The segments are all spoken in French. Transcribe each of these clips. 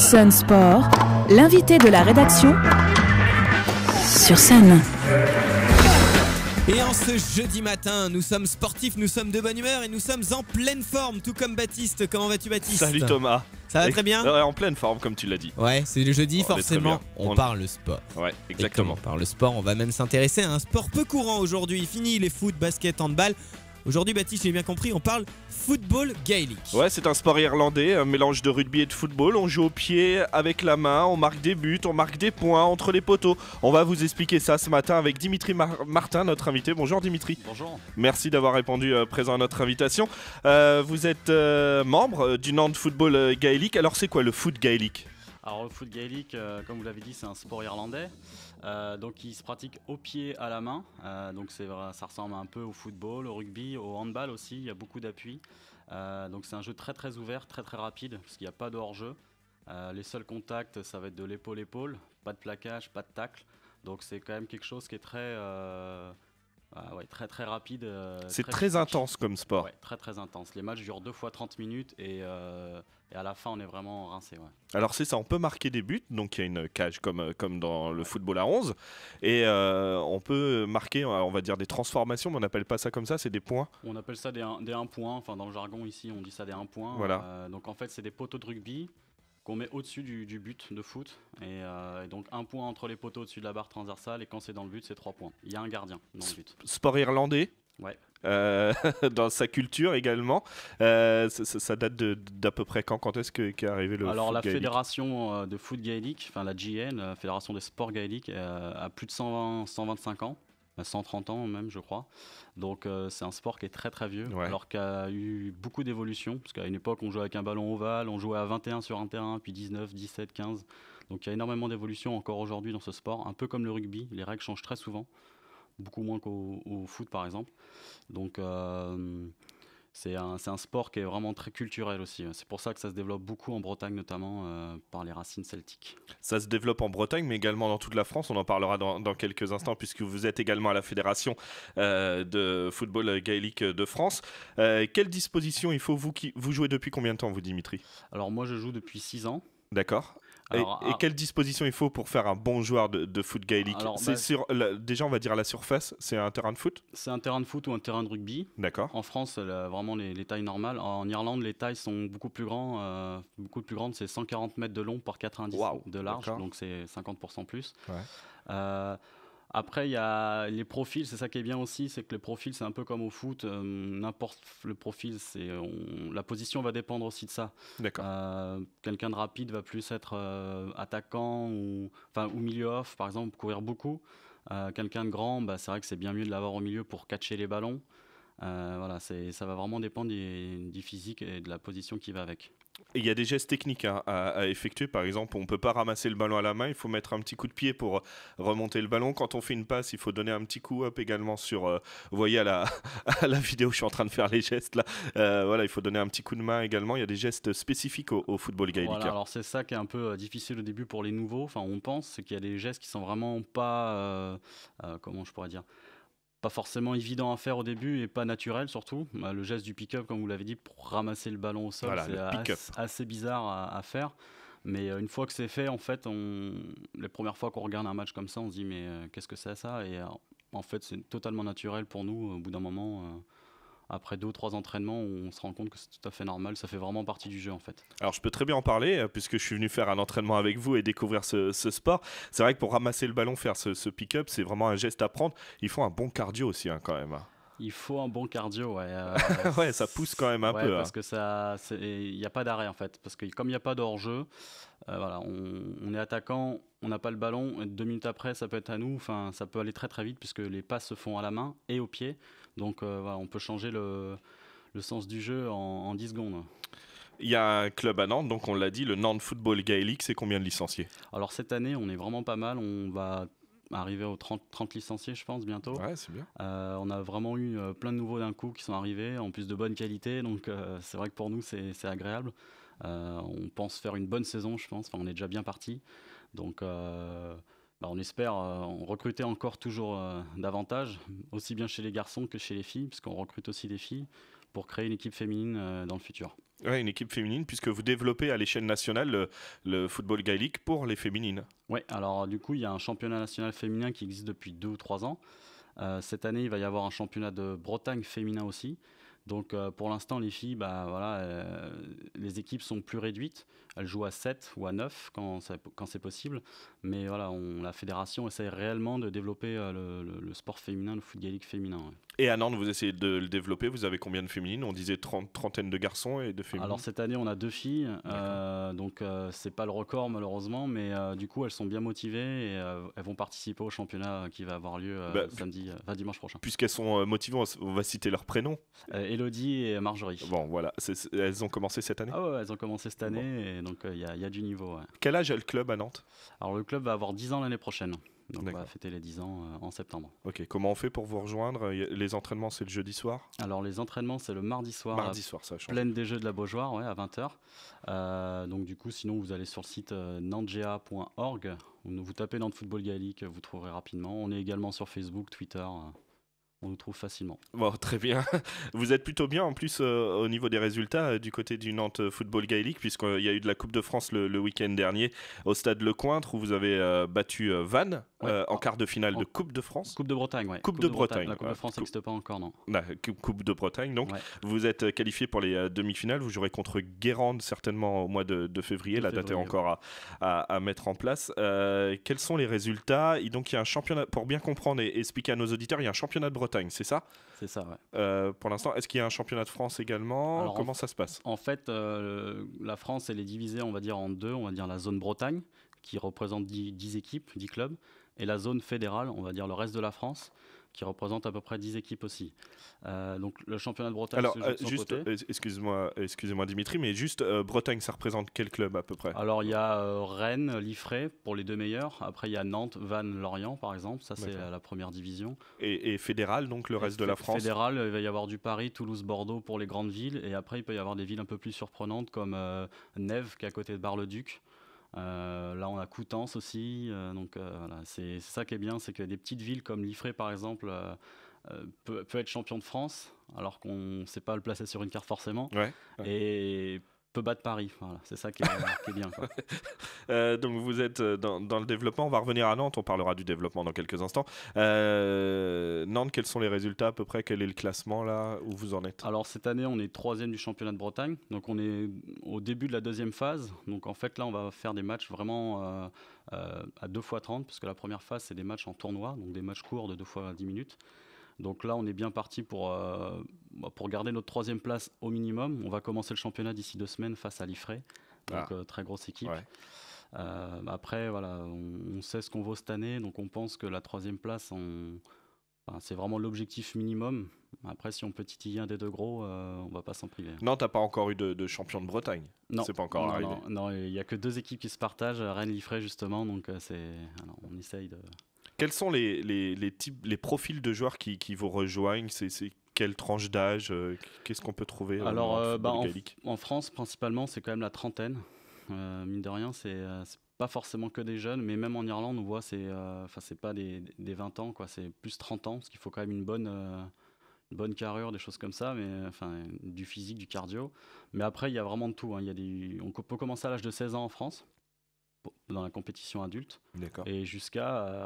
Sun Sport, l'invité de la rédaction sur scène. Et en ce jeudi matin, nous sommes sportifs, nous sommes de bonne humeur et nous sommes en pleine forme, tout comme Baptiste. Comment vas-tu, Baptiste Salut Thomas. Ça va très bien En pleine forme, comme tu l'as dit. Ouais, c'est le jeudi, forcément, on, parle sport. Ouais, exactement. on parle sport, on va même s'intéresser à un sport peu courant aujourd'hui. Fini les foot, basket, handball. Aujourd'hui, Baptiste, j'ai bien compris, on parle football gaélique. Ouais, c'est un sport irlandais, un mélange de rugby et de football. On joue au pied, avec la main, on marque des buts, on marque des points entre les poteaux. On va vous expliquer ça ce matin avec Dimitri Martin, notre invité. Bonjour Dimitri. Bonjour. Merci d'avoir répondu euh, présent à notre invitation. Euh, vous êtes euh, membre du Nantes Football Gaélique. Alors, c'est quoi le foot gaélique alors, le foot gaélique, euh, comme vous l'avez dit, c'est un sport irlandais. Euh, donc, il se pratique au pied, à la main. Euh, donc, ça ressemble un peu au football, au rugby, au handball aussi. Il y a beaucoup d'appui. donc, c'est un jeu très très ouvert, très très rapide, parce qu'il n'y a pas de hors-jeu. les seuls contacts, ça va être de l'épaule-épaule, pas de plaquage, pas de tacle. Donc, c'est quand même quelque chose qui est très ah très très rapide. Euh, c'est très, intense comme sport. très très intense. Les matchs durent deux fois 30 minutes euh, et, à la fin on est vraiment rincé. Alors c'est ça, on peut marquer des buts, donc il y a une cage comme, euh, comme dans le football à 11 et on peut marquer, on va dire des transformations, mais on n'appelle pas ça comme ça, c'est des points. On appelle ça des 1 points, enfin dans le jargon ici on dit ça des 1 points Voilà. donc en fait c'est des poteaux de rugby on met au-dessus du, but de foot. Euh, et, donc un point entre les poteaux au-dessus de la barre transversale. Et quand c'est dans le but, c'est trois points. Il y a un gardien dans le but. Sport irlandais Ouais. Euh, dans sa culture également. Euh, ça, date d'à peu près quand Quand est-ce qu'est est arrivé le Alors la fédération de foot gaélique, enfin la GN, la fédération des sports gaéliques, a plus de 120, 125 ans. 130 ans même, je crois. Donc euh, c'est un sport qui est très très vieux, alors qu'il a eu beaucoup d'évolution, parce qu'à une époque on jouait avec un ballon ovale, on jouait à 21 sur un terrain, puis 19, 17, 15. Donc il y a énormément d'évolution encore aujourd'hui dans ce sport, un peu comme le rugby, les règles changent très souvent, beaucoup moins qu'au foot par exemple. Donc euh, c'est un, sport qui est vraiment très culturel aussi. C'est pour ça que ça se développe beaucoup en Bretagne, notamment euh, par les racines celtiques. Ça se développe en Bretagne, mais également dans toute la France. On en parlera dans, quelques instants, puisque vous êtes également à la Fédération euh, de football euh, gaélique de France. Euh, quelle disposition il faut vous, qui, vous jouez depuis combien de temps, vous, Dimitri Alors moi, je joue depuis 6 ans. D'accord et, ah. quelle disposition il faut pour faire un bon joueur de, foot gaélique C'est bah, sur déjà on va dire à la surface, c'est un terrain de foot C'est un terrain de foot ou un terrain de rugby. D'accord. En France, vraiment les, tailles normales. En Irlande, les tailles sont beaucoup plus grandes, euh, beaucoup plus grandes, c'est 140 mètres de long par 90 de large, donc c'est 50% plus. Ouais. Euh, après, il y a les profils, c'est ça qui est bien aussi, c'est que les profils, c'est un peu comme au foot, euh, n'importe le profil, c'est la position va dépendre aussi de ça. Euh, quelqu'un de rapide va plus être euh, attaquant ou, ou milieu off, par exemple, courir beaucoup. quelqu'un de grand, bah, c'est vrai que c'est bien mieux de l'avoir au milieu pour catcher les ballons. voilà, ça va vraiment dépendre du physique et de la position qui va avec il y a des gestes techniques à, effectuer. Par exemple, on ne peut pas ramasser le ballon à la main. Il faut mettre un petit coup de pied pour euh, remonter le ballon. Quand on fait une passe, il faut donner un petit coup également sur. Euh, vous voyez à la, vidéo où je suis en train de faire les gestes là. Euh, voilà, il faut donner un petit coup de main également. Il y a des gestes spécifiques au, football gaélique. Hein. alors c'est ça qui est un peu difficile au début pour les nouveaux. Enfin, on pense qu'il y a des gestes qui sont vraiment pas. comment je pourrais dire pas forcément évident à faire au début et pas naturel surtout. Bah, le geste du pick-up, comme vous l'avez dit, pour ramasser le ballon au sol, c'est assez bizarre à, faire. Mais euh, une fois que c'est fait, en fait, on... les premières fois qu'on regarde un match comme ça, on se dit mais euh, qu'est-ce que c'est ça Et euh, en fait, c'est totalement naturel pour nous. Au bout d'un moment, après deux ou trois entraînements, on se rend compte que c'est tout à fait normal. Ça fait vraiment partie du jeu en fait. Alors je peux très bien en parler euh, puisque je suis venu faire un entraînement avec vous et découvrir ce, sport. C'est vrai que pour ramasser le ballon, faire ce, pick-up, c'est vraiment un geste à prendre. Il faut un bon cardio aussi hein, quand même. Hein. Il faut un bon cardio, ouais. Euh, ouais, ça pousse quand même un peu. Parce hein. que ça, il n'y a pas d'arrêt en fait, parce que comme il n'y a pas d'hors-jeu, euh, voilà, on, est attaquant, on n'a pas le ballon, deux minutes après, ça peut être à nous. Enfin, ça peut aller très très vite puisque les passes se font à la main et au pied. Donc euh, on peut changer le, sens du jeu en, en 10 secondes. Il y a un club à Nantes, donc on l'a dit, le Nantes Football Gaelic, c'est combien de licenciés Alors cette année, on est vraiment pas mal, on va arrivé aux 30, licenciés, je pense, bientôt. Ouais, c'est bien. Euh, on a vraiment eu euh, plein de nouveaux d'un coup qui sont arrivés, en plus de bonne qualité. Donc, euh, c'est vrai que pour nous, c'est agréable. on pense faire une bonne saison, je pense. on est déjà bien parti. Donc, bah, on espère recruter encore toujours davantage, aussi bien chez les garçons que chez les filles, puisqu'on recrute aussi des filles, pour créer une équipe féminine dans le futur. Oui, une équipe féminine, puisque vous développez à l'échelle nationale euh, le, football gaélique pour les féminines. Oui, alors du coup, il y a un championnat national féminin qui existe depuis deux ou trois ans. Euh, cette année, il va y avoir un championnat de Bretagne féminin aussi. Donc euh, pour l'instant, les filles, bah, voilà, les équipes sont plus réduites. Elles jouent à 7 ou à 9 quand, quand c'est possible. Mais voilà, on, la fédération essaie réellement de développer le, sport féminin, le foot gaélique féminin. Et à Nantes, vous essayez de le développer. Vous avez combien de féminines On disait trentaine de garçons et de féminines. Alors cette année, on a deux filles. Euh, donc ce euh, c'est pas le record malheureusement, mais euh, du coup, elles sont bien motivées et elles vont participer au championnat qui va avoir lieu bah, samedi, dimanche prochain. Puisqu'elles sont motivées, on va citer leurs prénoms. Elodie et Marjorie. Bon, voilà. Elles ont commencé cette année. Ah ouais, elles ont commencé cette année et donc il y, a du niveau. Quel âge a le club à Nantes Alors le club va avoir 10 ans l'année prochaine on va fêter les 10 ans euh, en septembre. Ok, comment on fait pour vous rejoindre Les entraînements, c'est le jeudi soir Alors les entraînements, c'est le mardi soir. Mardi soir, ça change. Pleine des Jeux de la Beaujoire, ouais, à 20h. Euh, donc du coup, sinon, vous allez sur le site euh, ou Vous tapez dans le football gaélique, vous trouverez rapidement. On est également sur Facebook, Twitter on nous trouve facilement. Bon, très bien. Vous êtes plutôt bien en plus euh, au niveau des résultats euh, du côté du Nantes Football Gaelic, puisqu'il y a eu de la Coupe de France le, week-end dernier au stade Lecointre où vous avez euh, battu Vannes en quart de finale de Coupe de France. Coupe de Bretagne, oui. Coupe, de, Bretagne. La Coupe de France n'existe pas encore, non. Coupe de Bretagne, donc. Vous êtes qualifié pour les demi-finales. Vous jouerez contre Guérande certainement au mois de, février. la date est encore à, à, mettre en place. quels sont les résultats et Donc, il y a un championnat, pour bien comprendre et expliquer à nos auditeurs, il y a un championnat de Bretagne c'est ça C'est ça, euh, pour l'instant, est-ce qu'il y a un championnat de France également Comment ça se passe En fait, euh, la France, elle est divisée, on va dire, en deux. On va dire la zone Bretagne, qui représente 10 équipes, 10 clubs, et la zone fédérale, on va dire le reste de la France, qui représente à peu près 10 équipes aussi. Euh, donc le championnat de Bretagne. Alors, euh, juste, euh, excuse-moi, excusez-moi Dimitri, mais juste Bretagne, ça représente quel club à peu près Alors il y a Rennes, Liffré pour les deux meilleurs. Après il y a Nantes, Vannes, Lorient par exemple. Ça c'est la, première division. Et, fédéral donc le reste de la France. Fédéral, il va y avoir du Paris, Toulouse, Bordeaux pour les grandes villes. Et après il peut y avoir des villes un peu plus surprenantes comme Neve qui est à côté de Bar-le-Duc. Euh, là, on a Coutances aussi. Euh, donc euh, c'est ça qui est bien, c'est que des petites villes comme Liffré, par exemple, peut, être champion de France, alors qu'on ne sait pas le placer sur une carte forcément peut battre Paris. Voilà, c'est ça qui est, bien. Euh, donc vous êtes euh, dans, le développement. On va revenir à Nantes. On parlera du développement dans quelques instants. Euh, Nantes, quels sont les résultats à peu près Quel est le classement là où vous en êtes Alors cette année, on est troisième du championnat de Bretagne. Donc on est au début de la deuxième phase. Donc en fait là, on va faire des matchs vraiment à 2 x 30 parce que la première phase, c'est des matchs en tournoi, donc des matchs courts de 2 x 10 minutes. Donc là, on est bien parti pour, euh, pour garder notre troisième place au minimum. On va commencer le championnat d'ici deux semaines face à l'Ifré. Donc ah. euh, très grosse équipe. Euh, après, voilà, on, sait ce qu'on vaut cette année, donc on pense que la troisième place, c'est vraiment l'objectif minimum. Après, si on peut titiller un des deux gros, on on va pas s'en priver. Non, t'as pas encore eu de, champion de Bretagne. Non, c'est pas encore arrivé. Non, il n'y a que deux équipes qui se partagent, rennes Liffray justement, donc c'est, on essaye de, quels sont les, les, types, les profils de joueurs qui, qui vous rejoignent C'est quelle tranche d'âge euh, Qu'est-ce qu'on peut trouver euh, Alors, en, euh, bah, en, France, principalement, c'est quand même la trentaine. mine de rien, c'est pas forcément que des jeunes, mais même en Irlande, on voit, c'est enfin c'est pas des, des, 20 ans, quoi, c'est plus 30 ans, parce qu'il faut quand même une bonne bonne carrure, des choses comme ça, mais enfin du physique, du cardio. Mais après, il y a vraiment de tout. Hein. Il y a des, on peut commencer à l'âge de 16 ans en France dans la compétition adulte. Et jusqu'à, euh,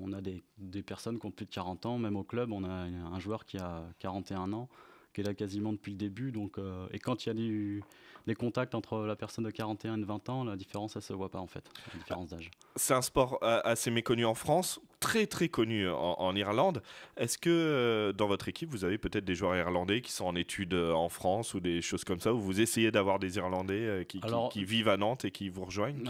on a des, des personnes qui ont plus de 40 ans, même au club, on a un joueur qui a 41 ans qui est là quasiment depuis le début. Donc, euh, et quand il y a des contacts entre la personne de 41 et de 20 ans, la différence, ça se voit pas en fait, différence d'âge. C'est un sport euh, assez méconnu en France, très très connu en, Irlande. Est-ce que euh, dans votre équipe, vous avez peut-être des joueurs irlandais qui sont en études en France ou des choses comme ça, ou vous essayez d'avoir des Irlandais qui, qui, vivent à Nantes et qui vous rejoignent,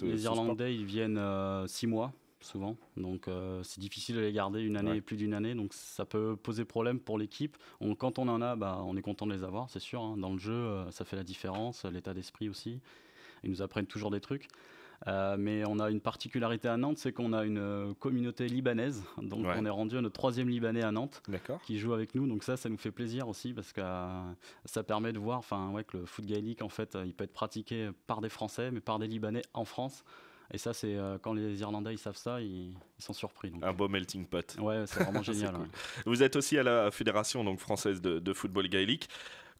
les, Irlandais, ils viennent six mois souvent. Donc euh, c'est difficile de les garder une année, plus d'une année. Donc ça peut poser problème pour l'équipe. quand on en a, bah, on est content de les avoir, c'est sûr. Hein. Dans le jeu, euh, ça fait la différence, l'état d'esprit aussi. Ils nous apprennent toujours des trucs. Euh, mais on a une particularité à Nantes, c'est qu'on a une communauté libanaise. Donc on est rendu à notre troisième Libanais à Nantes qui joue avec nous. Donc ça, ça nous fait plaisir aussi parce que ça permet de voir ouais, que le foot gaélique, en fait, il peut être pratiqué par des Français, mais par des Libanais en France. Et ça, c'est euh, quand les Irlandais ils savent ça, ils, sont surpris. Un beau melting pot. Ouais, c'est vraiment génial. Vous êtes aussi à la fédération donc française de, football gaélique.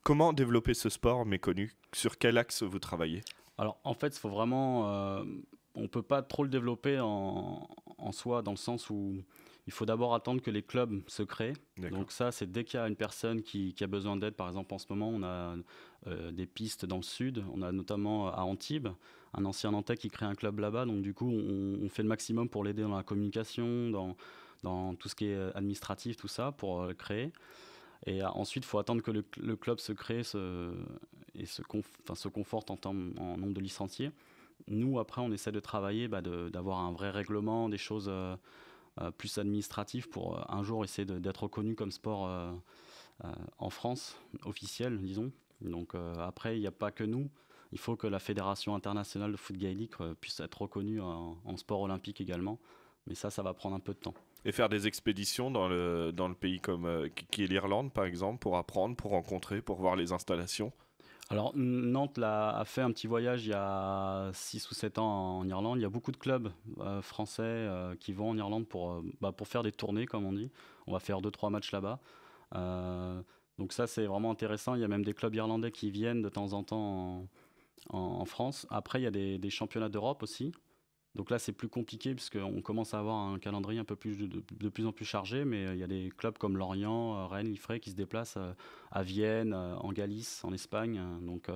Comment développer ce sport méconnu Sur quel axe vous travaillez Alors en fait, il faut vraiment. on euh, on peut pas trop le développer en, soi, dans le sens où il faut d'abord attendre que les clubs se créent. Donc ça, c'est dès qu'il y a une personne qui, a besoin d'aide. Par exemple, en ce moment, on a euh, des pistes dans le sud. On a notamment euh, à Antibes un ancien Nantais qui crée un club là-bas. Donc du coup, on, fait le maximum pour l'aider dans la communication, dans, dans tout ce qui est euh, administratif, tout ça, pour le créer. Et ensuite, il faut attendre que le, club se crée et se, se conforte en, en, nombre de licenciés. Nous, après, on essaie de travailler, bah, d'avoir un vrai règlement, des choses... Euh, plus administratif pour euh, un jour essayer d'être reconnu comme sport euh, en France, officiel, disons. Donc après, il n'y a pas que nous. Il faut que la Fédération internationale de foot gaélique puisse être reconnue en, sport olympique également. Mais ça, ça va prendre un peu de temps et faire des expéditions dans le, dans le pays comme qui est l'Irlande par exemple pour apprendre, pour rencontrer, pour voir les installations alors, Nantes a fait un petit voyage il y a 6 ou 7 ans en Irlande. Il y a beaucoup de clubs euh, français euh, qui vont en Irlande pour, euh, bah, pour faire des tournées, comme on dit. On va faire 2-3 matchs là-bas. donc, ça, c'est vraiment intéressant. Il y a même des clubs irlandais qui viennent de temps en temps en, France. Après, il y a des championnats d'Europe aussi. Donc là, c'est plus compliqué parce on commence à avoir un calendrier un peu plus de, plus en plus chargé, mais euh, il y a des clubs comme Lorient, euh, Rennes, Ifré qui se déplacent euh, à Vienne, en Galice, en Espagne. Donc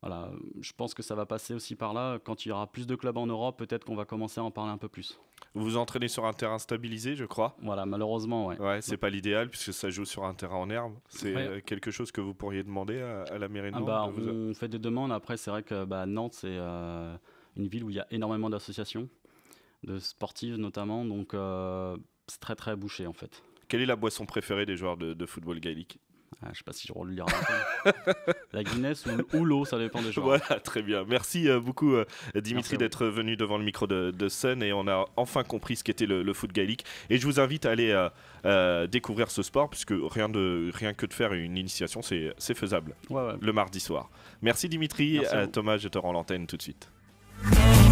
voilà, je pense que ça va passer aussi par là. Quand il y aura plus de clubs en Europe, peut-être qu'on va commencer à en parler un peu plus. Vous vous entraînez sur un terrain stabilisé, je crois. Voilà, malheureusement, ouais. Ouais, c'est pas l'idéal puisque ça joue sur un terrain en herbe. C'est quelque chose que vous pourriez demander à, la mairie de ah Nantes. Bah, on, fait des demandes. Après, c'est vrai que bah, Nantes, c'est une ville où il y a énormément d'associations, de sportives notamment, donc euh, c'est très très bouché en fait. Quelle est la boisson préférée des joueurs de, football gaélique Je ah, je sais pas si je relire la Guinness ou, l'eau, ça dépend des joueurs. Voilà, très bien. Merci euh, beaucoup euh, Dimitri d'être venu devant le micro de, de, Sun et on a enfin compris ce qu'était le, le, foot gaélique. Et je vous invite à aller découvrir ce sport puisque rien, que de faire une initiation, c'est faisable le mardi soir. Merci Dimitri. Thomas, je te rends l'antenne tout de suite. Yeah.